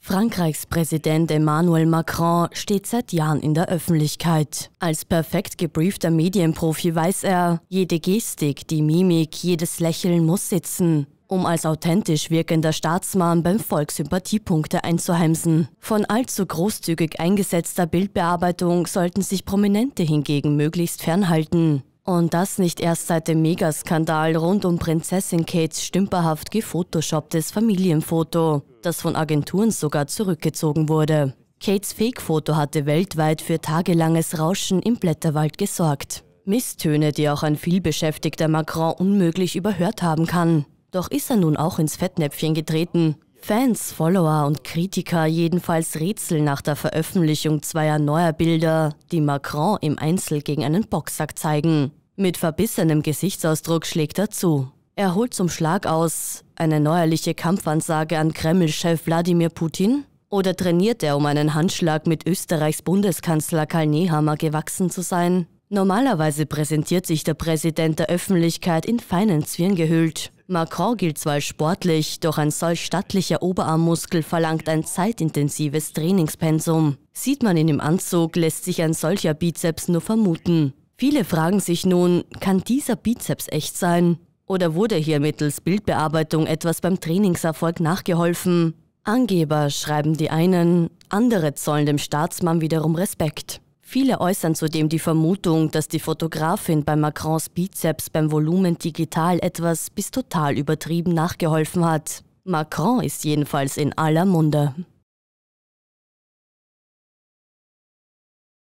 Frankreichs Präsident Emmanuel Macron steht seit Jahren in der Öffentlichkeit. Als perfekt gebriefter Medienprofi weiß er, jede Gestik, die Mimik, jedes Lächeln muss sitzen um als authentisch wirkender Staatsmann beim Volk Sympathiepunkte einzuheimsen. Von allzu großzügig eingesetzter Bildbearbeitung sollten sich Prominente hingegen möglichst fernhalten. Und das nicht erst seit dem Megaskandal rund um Prinzessin Kates stümperhaft gefotoshopptes Familienfoto, das von Agenturen sogar zurückgezogen wurde. Kates Fake-Foto hatte weltweit für tagelanges Rauschen im Blätterwald gesorgt. Misstöne, die auch ein vielbeschäftigter Macron unmöglich überhört haben kann. Doch ist er nun auch ins Fettnäpfchen getreten. Fans, Follower und Kritiker jedenfalls rätseln nach der Veröffentlichung zweier neuer Bilder, die Macron im Einzel gegen einen Boxsack zeigen. Mit verbissenem Gesichtsausdruck schlägt er zu. Er holt zum Schlag aus eine neuerliche Kampfansage an Kreml-Chef Wladimir Putin? Oder trainiert er, um einen Handschlag mit Österreichs Bundeskanzler Karl Nehammer gewachsen zu sein? Normalerweise präsentiert sich der Präsident der Öffentlichkeit in feinen Zwirn gehüllt. Macron gilt zwar sportlich, doch ein solch stattlicher Oberarmmuskel verlangt ein zeitintensives Trainingspensum. Sieht man ihn im Anzug, lässt sich ein solcher Bizeps nur vermuten. Viele fragen sich nun, kann dieser Bizeps echt sein? Oder wurde hier mittels Bildbearbeitung etwas beim Trainingserfolg nachgeholfen? Angeber schreiben die einen, andere zollen dem Staatsmann wiederum Respekt. Viele äußern zudem die Vermutung, dass die Fotografin bei Macrons Bizeps beim Volumen digital etwas bis total übertrieben nachgeholfen hat. Macron ist jedenfalls in aller Munde.